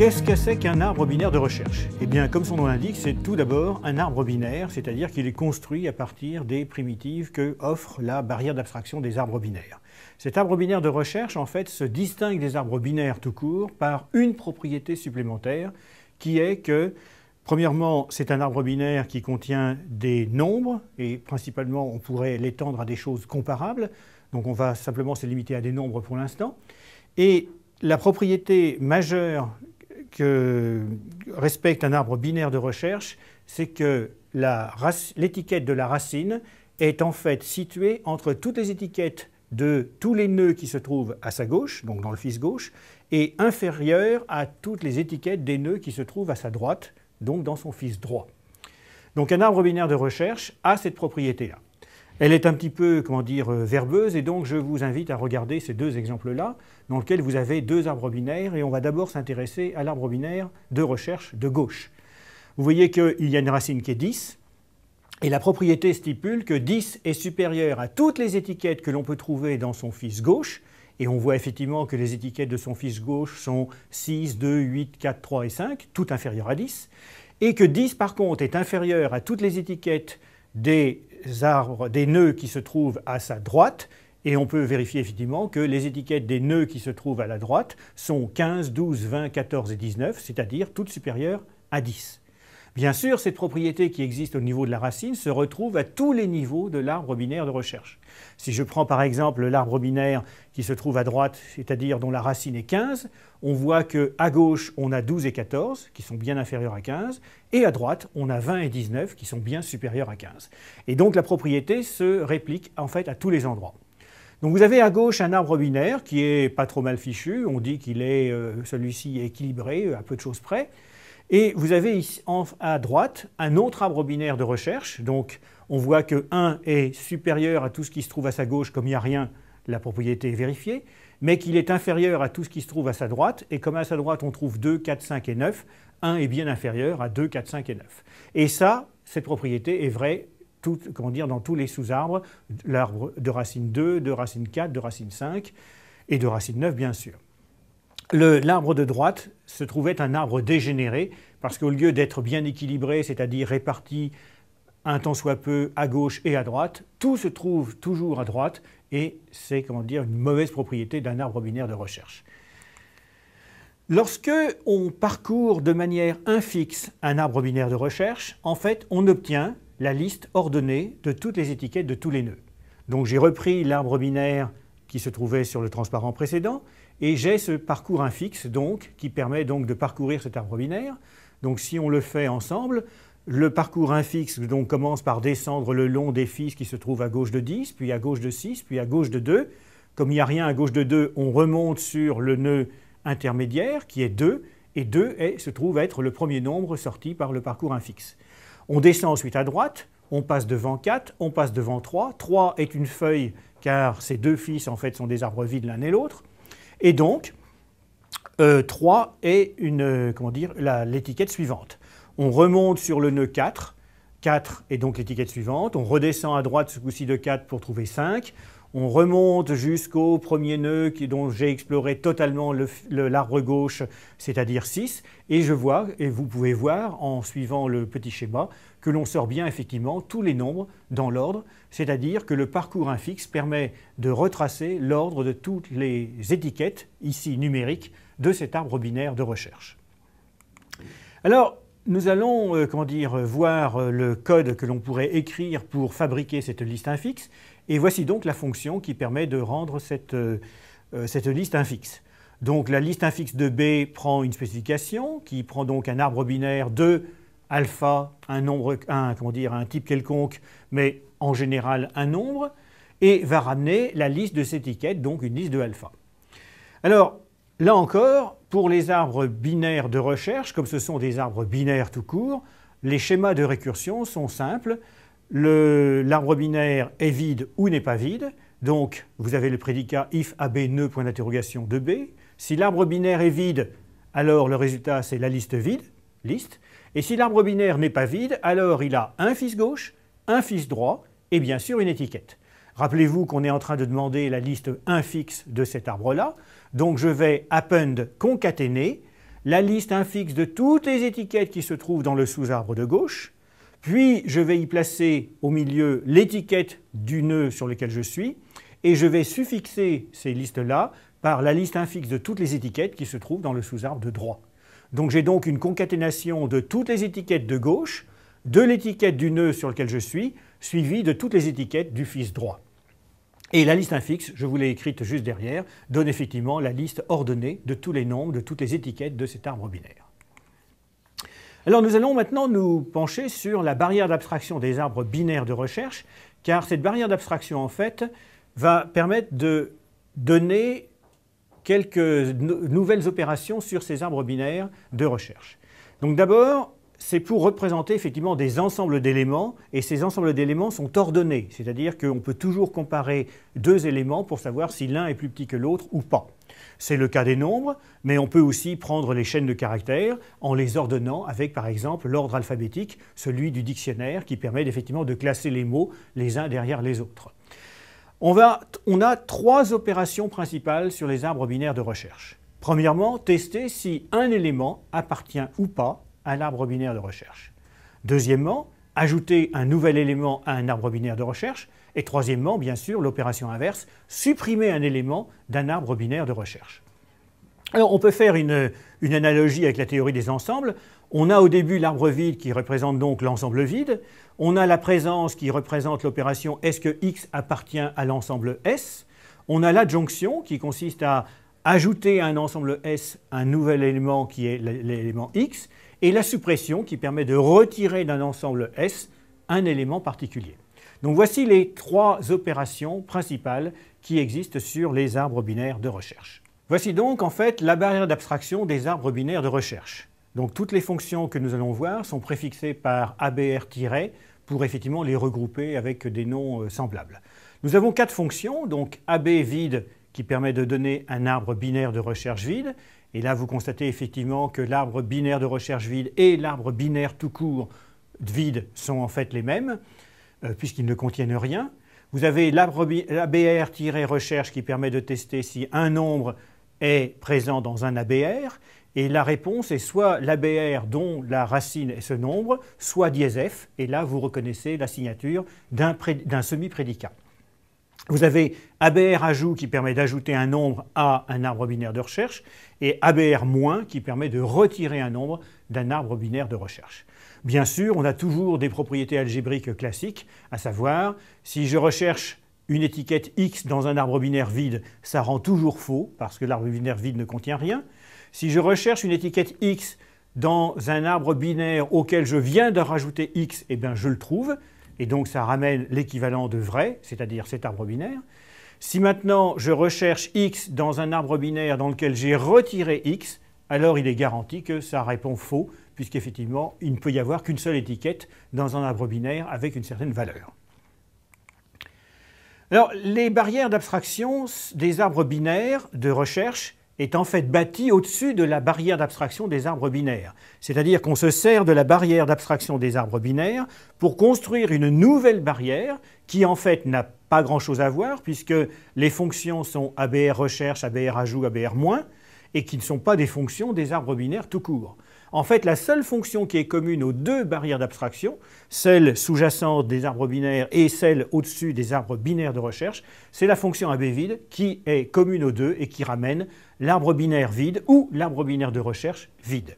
Qu'est-ce que c'est qu'un arbre binaire de recherche Eh bien, comme son nom l'indique, c'est tout d'abord un arbre binaire, c'est-à-dire qu'il est construit à partir des primitives que offre la barrière d'abstraction des arbres binaires. Cet arbre binaire de recherche, en fait, se distingue des arbres binaires tout court par une propriété supplémentaire, qui est que Premièrement, c'est un arbre binaire qui contient des nombres, et principalement on pourrait l'étendre à des choses comparables, donc on va simplement se limiter à des nombres pour l'instant. Et la propriété majeure que respecte un arbre binaire de recherche, c'est que l'étiquette de la racine est en fait située entre toutes les étiquettes de tous les nœuds qui se trouvent à sa gauche, donc dans le fils gauche, et inférieure à toutes les étiquettes des nœuds qui se trouvent à sa droite, donc dans son fils droit. Donc un arbre binaire de recherche a cette propriété-là. Elle est un petit peu, comment dire, euh, verbeuse, et donc je vous invite à regarder ces deux exemples-là, dans lesquels vous avez deux arbres binaires, et on va d'abord s'intéresser à l'arbre binaire de recherche de gauche. Vous voyez qu'il y a une racine qui est 10, et la propriété stipule que 10 est supérieure à toutes les étiquettes que l'on peut trouver dans son fils gauche, et on voit effectivement que les étiquettes de son fils gauche sont 6, 2, 8, 4, 3 et 5, toutes inférieures à 10, et que 10 par contre est inférieur à toutes les étiquettes des arbres, des nœuds qui se trouvent à sa droite, et on peut vérifier effectivement que les étiquettes des nœuds qui se trouvent à la droite sont 15, 12, 20, 14 et 19, c'est-à-dire toutes supérieures à 10. Bien sûr, cette propriété qui existe au niveau de la racine se retrouve à tous les niveaux de l'arbre binaire de recherche. Si je prends par exemple l'arbre binaire qui se trouve à droite, c'est-à-dire dont la racine est 15, on voit que à gauche, on a 12 et 14 qui sont bien inférieurs à 15 et à droite, on a 20 et 19 qui sont bien supérieurs à 15. Et donc la propriété se réplique en fait à tous les endroits. Donc vous avez à gauche un arbre binaire qui est pas trop mal fichu, on dit qu'il est euh, celui-ci équilibré à peu de choses près. Et vous avez ici à droite un autre arbre binaire de recherche. Donc on voit que 1 est supérieur à tout ce qui se trouve à sa gauche, comme il n'y a rien, la propriété est vérifiée, mais qu'il est inférieur à tout ce qui se trouve à sa droite. Et comme à sa droite on trouve 2, 4, 5 et 9, 1 est bien inférieur à 2, 4, 5 et 9. Et ça, cette propriété est vraie comment dire, dans tous les sous-arbres, l'arbre de racine 2, de racine 4, de racine 5 et de racine 9 bien sûr l'arbre de droite se trouvait un arbre dégénéré, parce qu'au lieu d'être bien équilibré, c'est-à-dire réparti un tant soit peu à gauche et à droite, tout se trouve toujours à droite, et c'est comment dire une mauvaise propriété d'un arbre binaire de recherche. Lorsque on parcourt de manière infixe un arbre binaire de recherche, en fait, on obtient la liste ordonnée de toutes les étiquettes de tous les nœuds. Donc j'ai repris l'arbre binaire qui se trouvait sur le transparent précédent, et j'ai ce parcours infixe, donc, qui permet donc de parcourir cet arbre binaire. Donc si on le fait ensemble, le parcours infixe donc, commence par descendre le long des fils qui se trouvent à gauche de 10, puis à gauche de 6, puis à gauche de 2. Comme il n'y a rien à gauche de 2, on remonte sur le nœud intermédiaire qui est 2, et 2 est, se trouve être le premier nombre sorti par le parcours infixe. On descend ensuite à droite, on passe devant 4, on passe devant 3. 3 est une feuille car ces deux fils en fait sont des arbres vides l'un et l'autre. Et donc, 3 euh, est une, euh, comment dire, l'étiquette suivante. On remonte sur le nœud 4, 4 est donc l'étiquette suivante, on redescend à droite ce coup-ci de 4 pour trouver 5, on remonte jusqu'au premier nœud dont j'ai exploré totalement l'arbre gauche, c'est-à-dire 6, et je vois, et vous pouvez voir en suivant le petit schéma, que l'on sort bien effectivement tous les nombres dans l'ordre, c'est-à-dire que le parcours infixe permet de retracer l'ordre de toutes les étiquettes, ici numériques, de cet arbre binaire de recherche. Alors, nous allons euh, comment dire, voir euh, le code que l'on pourrait écrire pour fabriquer cette liste infixe, et voici donc la fonction qui permet de rendre cette, euh, cette liste infixe. Donc la liste infixe de B prend une spécification qui prend donc un arbre binaire de alpha, un, nombre, un, un type quelconque, mais en général un nombre, et va ramener la liste de ces étiquettes, donc une liste de alpha. Alors, là encore, pour les arbres binaires de recherche, comme ce sont des arbres binaires tout court, les schémas de récursion sont simples. L'arbre binaire est vide ou n'est pas vide, donc vous avez le prédicat if ab ne point d'interrogation de b. Si l'arbre binaire est vide, alors le résultat c'est la liste vide, liste. Et si l'arbre binaire n'est pas vide, alors il a un fils gauche, un fils droit et bien sûr une étiquette. Rappelez-vous qu'on est en train de demander la liste infixe de cet arbre-là. Donc je vais append concaténer la liste infixe de toutes les étiquettes qui se trouvent dans le sous-arbre de gauche. Puis je vais y placer au milieu l'étiquette du nœud sur lequel je suis. Et je vais suffixer ces listes-là par la liste infixe de toutes les étiquettes qui se trouvent dans le sous-arbre de droit. Donc j'ai donc une concaténation de toutes les étiquettes de gauche, de l'étiquette du nœud sur lequel je suis, suivie de toutes les étiquettes du fils droit. Et la liste infixe, je vous l'ai écrite juste derrière, donne effectivement la liste ordonnée de tous les nombres, de toutes les étiquettes de cet arbre binaire. Alors nous allons maintenant nous pencher sur la barrière d'abstraction des arbres binaires de recherche, car cette barrière d'abstraction en fait va permettre de donner quelques nouvelles opérations sur ces arbres binaires de recherche. Donc d'abord, c'est pour représenter effectivement des ensembles d'éléments, et ces ensembles d'éléments sont ordonnés, c'est-à-dire qu'on peut toujours comparer deux éléments pour savoir si l'un est plus petit que l'autre ou pas. C'est le cas des nombres, mais on peut aussi prendre les chaînes de caractères en les ordonnant avec par exemple l'ordre alphabétique, celui du dictionnaire, qui permet effectivement de classer les mots les uns derrière les autres. On, a trois opérations principales sur les arbres binaires de recherche. Premièrement, tester si un élément appartient ou pas à l'arbre binaire de recherche. Deuxièmement, ajouter un nouvel élément à un arbre binaire de recherche. Et troisièmement, bien sûr, l'opération inverse, supprimer un élément d'un arbre binaire de recherche on peut faire une, analogie avec la théorie des ensembles. On a au début l'arbre vide qui représente donc l'ensemble vide. On a la présence qui représente l'opération est-ce que X appartient à l'ensemble S. On a l'adjonction qui consiste à ajouter à un ensemble S un nouvel élément qui est l'élément X. Et la suppression qui permet de retirer d'un ensemble S un élément particulier. Donc voici les trois opérations principales qui existent sur les arbres binaires de recherche. Voici donc en fait la barrière d'abstraction des arbres binaires de recherche. Donc toutes les fonctions que nous allons voir sont préfixées par abr- pour effectivement les regrouper avec des noms euh, semblables. Nous avons quatre fonctions, donc ab vide qui permet de donner un arbre binaire de recherche vide. Et là, vous constatez effectivement que l'arbre binaire de recherche vide et l'arbre binaire tout court vide sont en fait les mêmes, euh, puisqu'ils ne contiennent rien. Vous avez l'ABR-recherche qui permet de tester si un nombre est présent dans un ABR, et la réponse est soit l'ABR dont la racine est ce nombre, soit dièse f, et là vous reconnaissez la signature d'un semi-prédicat. Vous avez ABR ajout qui permet d'ajouter un nombre à un arbre binaire de recherche, et ABR moins qui permet de retirer un nombre d'un arbre binaire de recherche. Bien sûr, on a toujours des propriétés algébriques classiques, à savoir, si je recherche une étiquette X dans un arbre binaire vide, ça rend toujours faux, parce que l'arbre binaire vide ne contient rien. Si je recherche une étiquette X dans un arbre binaire auquel je viens de rajouter X, eh bien je le trouve, et donc ça ramène l'équivalent de vrai, c'est-à-dire cet arbre binaire. Si maintenant je recherche X dans un arbre binaire dans lequel j'ai retiré X, alors il est garanti que ça répond faux, puisqu'effectivement, il ne peut y avoir qu'une seule étiquette dans un arbre binaire avec une certaine valeur. Alors, les barrières d'abstraction des arbres binaires de recherche est en fait bâtie au-dessus de la barrière d'abstraction des arbres binaires. C'est-à-dire qu'on se sert de la barrière d'abstraction des arbres binaires pour construire une nouvelle barrière qui en fait n'a pas grand-chose à voir puisque les fonctions sont ABR recherche, ABR ajout, ABR moins et qui ne sont pas des fonctions des arbres binaires tout court. En fait, la seule fonction qui est commune aux deux barrières d'abstraction, celle sous-jacente des arbres binaires et celle au-dessus des arbres binaires de recherche, c'est la fonction AB vide qui est commune aux deux et qui ramène l'arbre binaire vide ou l'arbre binaire de recherche vide.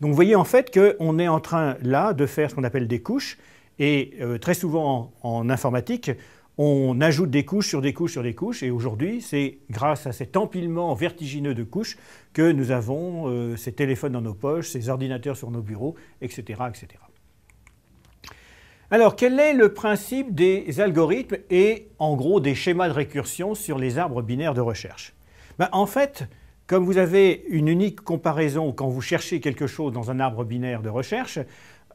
Donc vous voyez en fait qu'on est en train là de faire ce qu'on appelle des couches, et euh, très souvent en informatique, on ajoute des couches sur des couches sur des couches, et aujourd'hui, c'est grâce à cet empilement vertigineux de couches que nous avons euh, ces téléphones dans nos poches, ces ordinateurs sur nos bureaux, etc., Alors, quel est le principe des algorithmes et, en gros, des schémas de récursion sur les arbres binaires de recherche ben, En fait, comme vous avez une unique comparaison quand vous cherchez quelque chose dans un arbre binaire de recherche,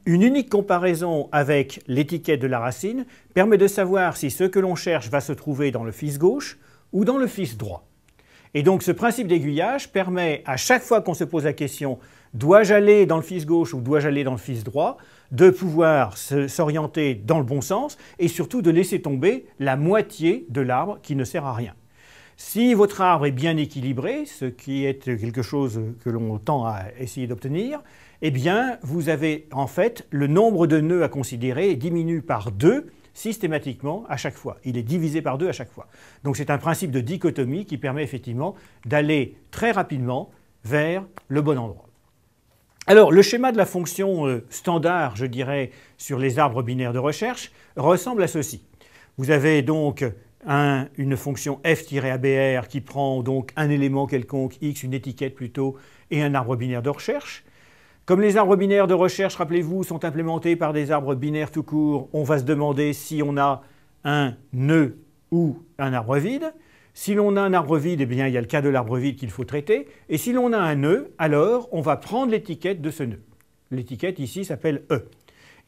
une unique comparaison avec l'étiquette de la racine permet de savoir si ce que l'on cherche va se trouver dans le fils gauche ou dans le fils droit. Et donc ce principe d'aiguillage permet, à chaque fois qu'on se pose la question dois-je aller dans le fils gauche ou dois-je aller dans le fils droit, de pouvoir s'orienter dans le bon sens et surtout de laisser tomber la moitié de l'arbre qui ne sert à rien. Si votre arbre est bien équilibré, ce qui est quelque chose que l'on tend à essayer d'obtenir, eh bien, vous avez en fait le nombre de nœuds à considérer diminue par deux systématiquement à chaque fois. Il est divisé par deux à chaque fois. Donc c'est un principe de dichotomie qui permet effectivement d'aller très rapidement vers le bon endroit. Alors le schéma de la fonction euh, standard, je dirais, sur les arbres binaires de recherche ressemble à ceci. Vous avez donc une fonction f-abr qui prend donc un élément quelconque, x, une étiquette plutôt, et un arbre binaire de recherche. Comme les arbres binaires de recherche, rappelez-vous, sont implémentés par des arbres binaires tout court, on va se demander si on a un nœud ou un arbre vide. Si l'on a un arbre vide, eh bien, il y a le cas de l'arbre vide qu'il faut traiter. Et si l'on a un nœud, alors on va prendre l'étiquette de ce nœud. L'étiquette ici s'appelle E.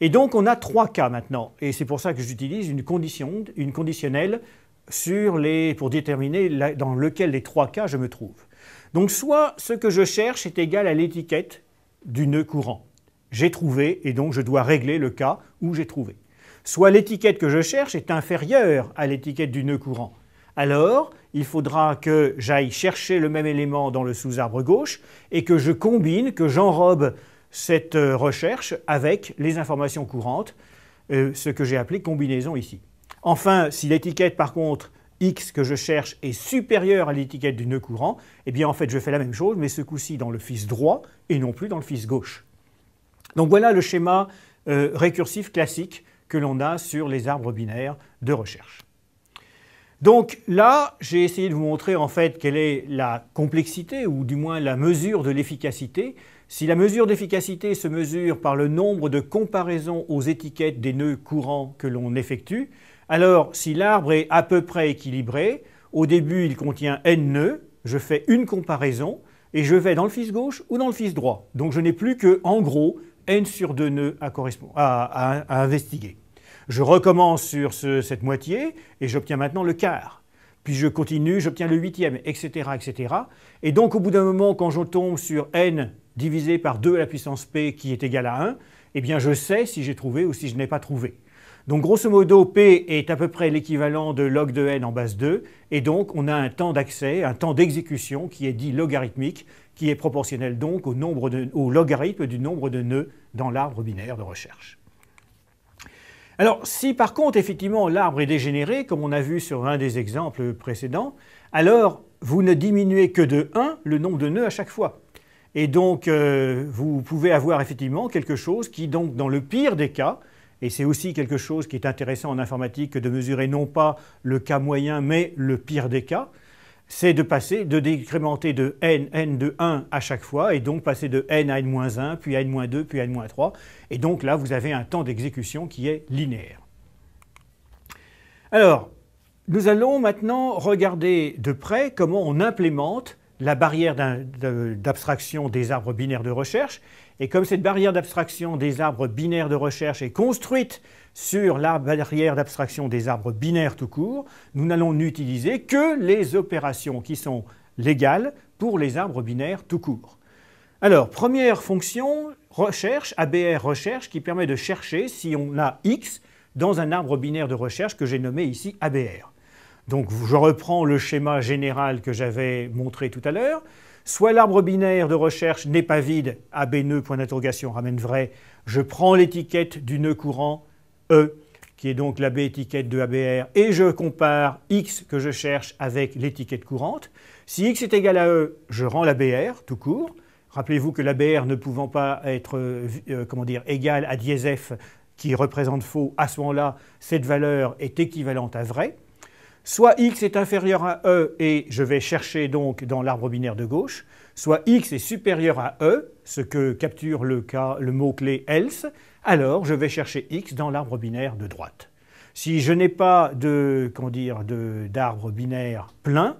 Et donc on a trois cas maintenant. Et c'est pour ça que j'utilise une condition, une conditionnelle sur les, pour déterminer dans lequel des trois cas je me trouve. Donc soit ce que je cherche est égal à l'étiquette du nœud courant. J'ai trouvé et donc je dois régler le cas où j'ai trouvé. Soit l'étiquette que je cherche est inférieure à l'étiquette du nœud courant. Alors, il faudra que j'aille chercher le même élément dans le sous-arbre gauche et que je combine, que j'enrobe cette euh, recherche avec les informations courantes, euh, ce que j'ai appelé combinaison ici. Enfin, si l'étiquette par contre X que je cherche est supérieur à l'étiquette du nœud courant, eh bien en fait je fais la même chose, mais ce coup-ci dans le fils droit et non plus dans le fils gauche. Donc voilà le schéma euh, récursif classique que l'on a sur les arbres binaires de recherche. Donc là, j'ai essayé de vous montrer en fait quelle est la complexité ou du moins la mesure de l'efficacité. Si la mesure d'efficacité se mesure par le nombre de comparaisons aux étiquettes des nœuds courants que l'on effectue, alors, si l'arbre est à peu près équilibré, au début il contient n nœuds, je fais une comparaison et je vais dans le fils gauche ou dans le fils droit. Donc je n'ai plus que, en gros, n sur 2 nœuds à, à, investiguer. Je recommence sur cette moitié et j'obtiens maintenant le quart. Puis je continue, j'obtiens le huitième, etc., etc. Et donc au bout d'un moment, quand je tombe sur n divisé par 2 à la puissance p qui est égal à 1, eh bien je sais si j'ai trouvé ou si je n'ai pas trouvé. Donc grosso modo, P est à peu près l'équivalent de log de n en base 2, et donc on a un temps d'accès, un temps d'exécution qui est dit logarithmique, qui est proportionnel donc au, logarithme du nombre de nœuds dans l'arbre binaire de recherche. Alors si par contre effectivement l'arbre est dégénéré, comme on a vu sur un des exemples précédents, alors vous ne diminuez que de 1 le nombre de nœuds à chaque fois. Et donc euh, vous pouvez avoir effectivement quelque chose qui donc dans le pire des cas et c'est aussi quelque chose qui est intéressant en informatique que de mesurer non pas le cas moyen, mais le pire des cas. C'est de passer, de décrémenter de n, n de 1 à chaque fois, et donc passer de n à n-1, puis à n-2, puis à n-3. Et donc là, vous avez un temps d'exécution qui est linéaire. Alors, nous allons maintenant regarder de près comment on implémente la barrière d'abstraction des arbres binaires de recherche. Et comme cette barrière d'abstraction des arbres binaires de recherche est construite sur la barrière d'abstraction des arbres binaires tout court, nous n'allons utiliser que les opérations qui sont légales pour les arbres binaires tout court. Alors, première fonction, recherche, ABR recherche, qui permet de chercher si on a X dans un arbre binaire de recherche que j'ai nommé ici ABR. Donc je reprends le schéma général que j'avais montré tout à l'heure. Soit l'arbre binaire de recherche n'est pas vide, AB nœud, point d'interrogation, ramène vrai. Je prends l'étiquette du nœud courant E, qui est donc la B étiquette de ABR, et je compare X que je cherche avec l'étiquette courante. Si X est égal à E, je rends l'ABR tout court. Rappelez-vous que l'ABR ne pouvant pas être euh, euh, comment dire, égal à dièse F, qui représente faux, à ce moment-là, cette valeur est équivalente à vrai soit x est inférieur à e et je vais chercher donc dans l'arbre binaire de gauche, soit x est supérieur à e, ce que capture le, cas, le mot-clé else, alors je vais chercher x dans l'arbre binaire de droite. Si je n'ai pas de d'arbre binaire plein,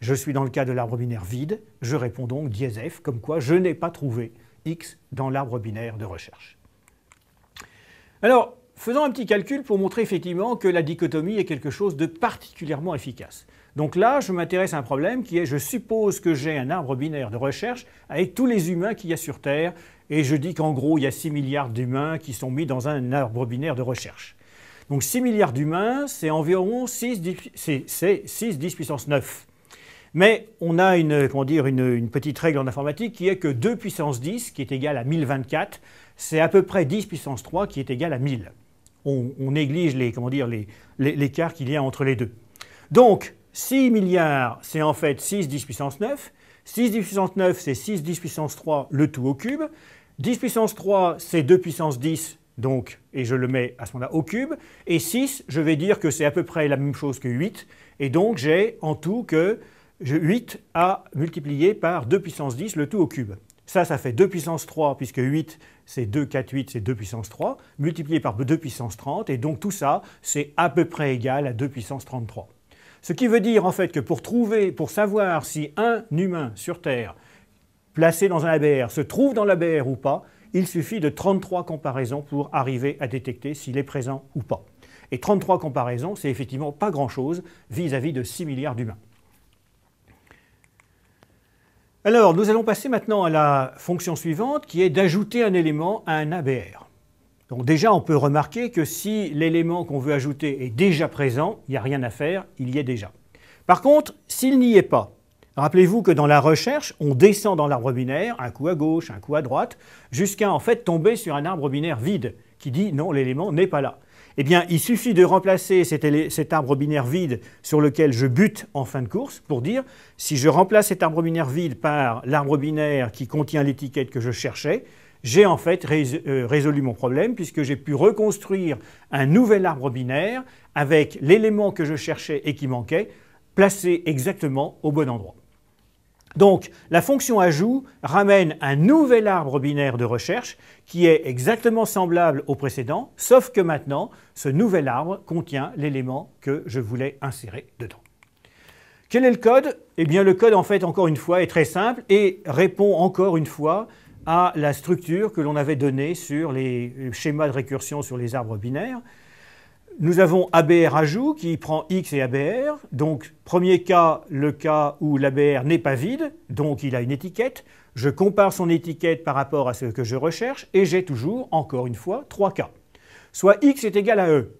je suis dans le cas de l'arbre binaire vide, je réponds donc dièse f, comme quoi je n'ai pas trouvé x dans l'arbre binaire de recherche. Alors, faisons un petit calcul pour montrer effectivement que la dichotomie est quelque chose de particulièrement efficace. Donc là, je m'intéresse à un problème qui est je suppose que j'ai un arbre binaire de recherche avec tous les humains qu'il y a sur Terre, et je dis qu'en gros, il y a 6 milliards d'humains qui sont mis dans un arbre binaire de recherche. Donc 6 milliards d'humains, c'est environ 6, 10, puissance 9. Mais on a une, comment dire, une, une, petite règle en informatique qui est que 2 puissance 10, qui est égal à 1024, c'est à peu près 10 puissance 3, qui est égal à 1000 on, néglige les, comment dire, les, l'écart qu'il y a entre les deux. Donc, 6 milliards, c'est en fait 6 10 puissance 9. 6 10 puissance 9, c'est 6 10 puissance 3, le tout au cube. 10 puissance 3, c'est 2 puissance 10, donc, et je le mets à ce moment-là au cube. Et 6, je vais dire que c'est à peu près la même chose que 8. Et donc, j'ai en tout que 8 à multiplier par 2 puissance 10, le tout au cube. Ça, ça fait 2 puissance 3, puisque 8, c'est 2, 4, 8, c'est 2 puissance 3, multiplié par 2 puissance 30, et donc tout ça, c'est à peu près égal à 2 puissance 33. Ce qui veut dire en fait que pour trouver, pour savoir si un humain sur Terre placé dans un ABR se trouve dans l'ABR ou pas, il suffit de 33 comparaisons pour arriver à détecter s'il est présent ou pas. Et 33 comparaisons, c'est effectivement pas grand-chose vis-à-vis de 6 milliards d'humains. Alors, nous allons passer maintenant à la fonction suivante qui est d'ajouter un élément à un ABR. Donc déjà, on peut remarquer que si l'élément qu'on veut ajouter est déjà présent, il n'y a rien à faire, il y est déjà. Par contre, s'il n'y est pas, rappelez-vous que dans la recherche, on descend dans l'arbre binaire, un coup à gauche, un coup à droite, jusqu'à en fait tomber sur un arbre binaire vide qui dit non, l'élément n'est pas là eh bien, il suffit de remplacer cet, arbre binaire vide sur lequel je bute en fin de course pour dire si je remplace cet arbre binaire vide par l'arbre binaire qui contient l'étiquette que je cherchais, j'ai en fait euh, résolu mon problème puisque j'ai pu reconstruire un nouvel arbre binaire avec l'élément que je cherchais et qui manquait placé exactement au bon endroit. Donc la fonction ajout ramène un nouvel arbre binaire de recherche qui est exactement semblable au précédent, sauf que maintenant, ce nouvel arbre contient l'élément que je voulais insérer dedans. Quel est le code Eh bien le code en fait encore une fois est très simple et répond encore une fois à la structure que l'on avait donnée sur les euh, schémas de récursion sur les arbres binaires. Nous avons ABR ajout qui prend X et ABR. Donc, premier cas, le cas où l'ABR n'est pas vide, donc il a une étiquette. Je compare son étiquette par rapport à ce que je recherche et j'ai toujours, encore une fois, trois cas. Soit X est égal à E.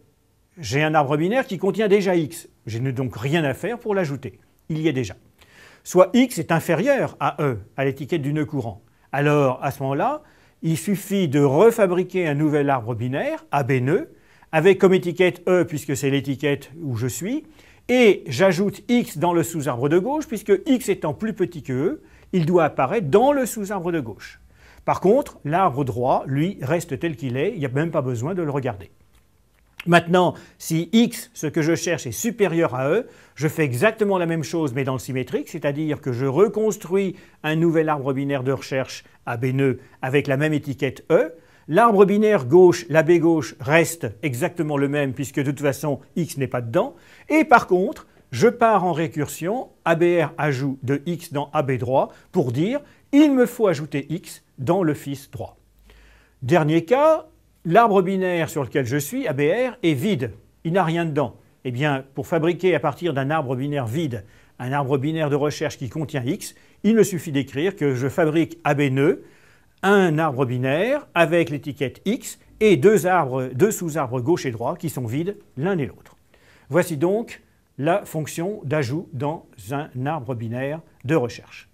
J'ai un arbre binaire qui contient déjà X. Je n'ai donc rien à faire pour l'ajouter. Il y est déjà. Soit X est inférieur à E, à l'étiquette du nœud courant. Alors, à ce moment-là, il suffit de refabriquer un nouvel arbre binaire, AB avec comme étiquette E puisque c'est l'étiquette où je suis, et j'ajoute X dans le sous-arbre de gauche puisque X étant plus petit que E, il doit apparaître dans le sous-arbre de gauche. Par contre, l'arbre droit, lui, reste tel qu'il est, il n'y a même pas besoin de le regarder. Maintenant, si x, ce que je cherche, est supérieur à e, je fais exactement la même chose mais dans le symétrique, c'est-à-dire que je reconstruis un nouvel arbre binaire de recherche à nœuds avec la même étiquette e, L'arbre binaire gauche, la gauche reste exactement le même puisque de toute façon x n'est pas dedans. Et par contre, je pars en récursion, ABR ajoute de x dans AB droit pour dire il me faut ajouter x dans le fils droit. Dernier cas, l'arbre binaire sur lequel je suis, ABR, est vide. Il n'a rien dedans. Eh bien, pour fabriquer à partir d'un arbre binaire vide un arbre binaire de recherche qui contient x, il me suffit d'écrire que je fabrique AB nœud un arbre binaire avec l'étiquette X et deux, arbres, deux sous-arbres gauche et droit qui sont vides l'un et l'autre. Voici donc la fonction d'ajout dans un arbre binaire de recherche.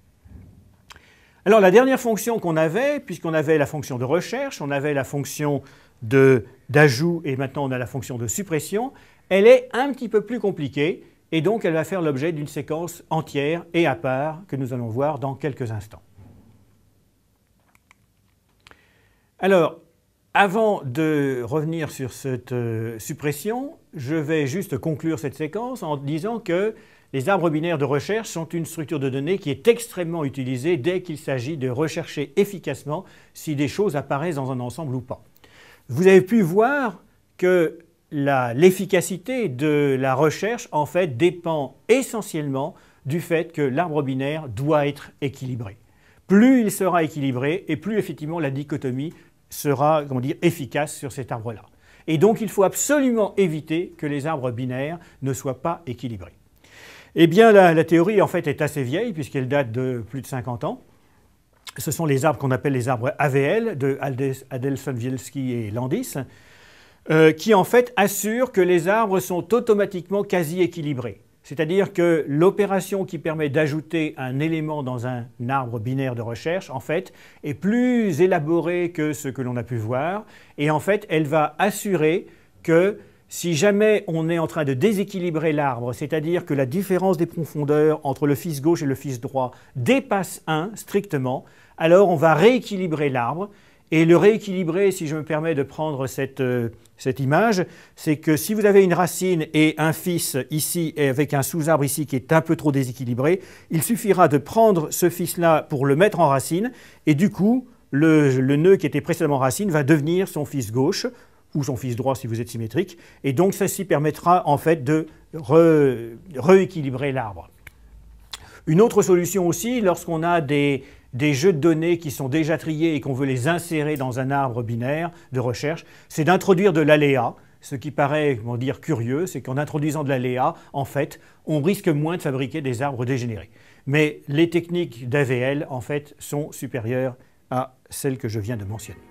Alors la dernière fonction qu'on avait, puisqu'on avait la fonction de recherche, on avait la fonction d'ajout et maintenant on a la fonction de suppression, elle est un petit peu plus compliquée et donc elle va faire l'objet d'une séquence entière et à part que nous allons voir dans quelques instants. Alors, avant de revenir sur cette euh, suppression, je vais juste conclure cette séquence en disant que les arbres binaires de recherche sont une structure de données qui est extrêmement utilisée dès qu'il s'agit de rechercher efficacement si des choses apparaissent dans un ensemble ou pas. Vous avez pu voir que l'efficacité de la recherche, en fait, dépend essentiellement du fait que l'arbre binaire doit être équilibré. Plus il sera équilibré, et plus effectivement la dichotomie sera comment dire, efficace sur cet arbre-là. Et donc il faut absolument éviter que les arbres binaires ne soient pas équilibrés. Eh bien la, théorie en fait est assez vieille puisqu'elle date de plus de 50 ans. Ce sont les arbres qu'on appelle les arbres AVL de Adelson, Wielski et Landis, euh, qui en fait assurent que les arbres sont automatiquement quasi équilibrés. C'est-à-dire que l'opération qui permet d'ajouter un élément dans un arbre binaire de recherche, en fait, est plus élaborée que ce que l'on a pu voir. Et en fait, elle va assurer que si jamais on est en train de déséquilibrer l'arbre, c'est-à-dire que la différence des profondeurs entre le fils gauche et le fils droit dépasse 1 strictement, alors on va rééquilibrer l'arbre et le rééquilibrer, si je me permets de prendre cette, euh, cette image, c'est que si vous avez une racine et un fils ici, et avec un sous-arbre ici qui est un peu trop déséquilibré, il suffira de prendre ce fils-là pour le mettre en racine, et du coup, le, nœud qui était précédemment racine va devenir son fils gauche, ou son fils droit si vous êtes symétrique, et donc ceci permettra en fait de rééquilibrer l'arbre. Une autre solution aussi, lorsqu'on a des, des jeux de données qui sont déjà triés et qu'on veut les insérer dans un arbre binaire de recherche, c'est d'introduire de l'aléa. Ce qui paraît, comment dire, curieux, c'est qu'en introduisant de l'aléa, en fait, on risque moins de fabriquer des arbres dégénérés. Mais les techniques d'AVL, en fait, sont supérieures à celles que je viens de mentionner.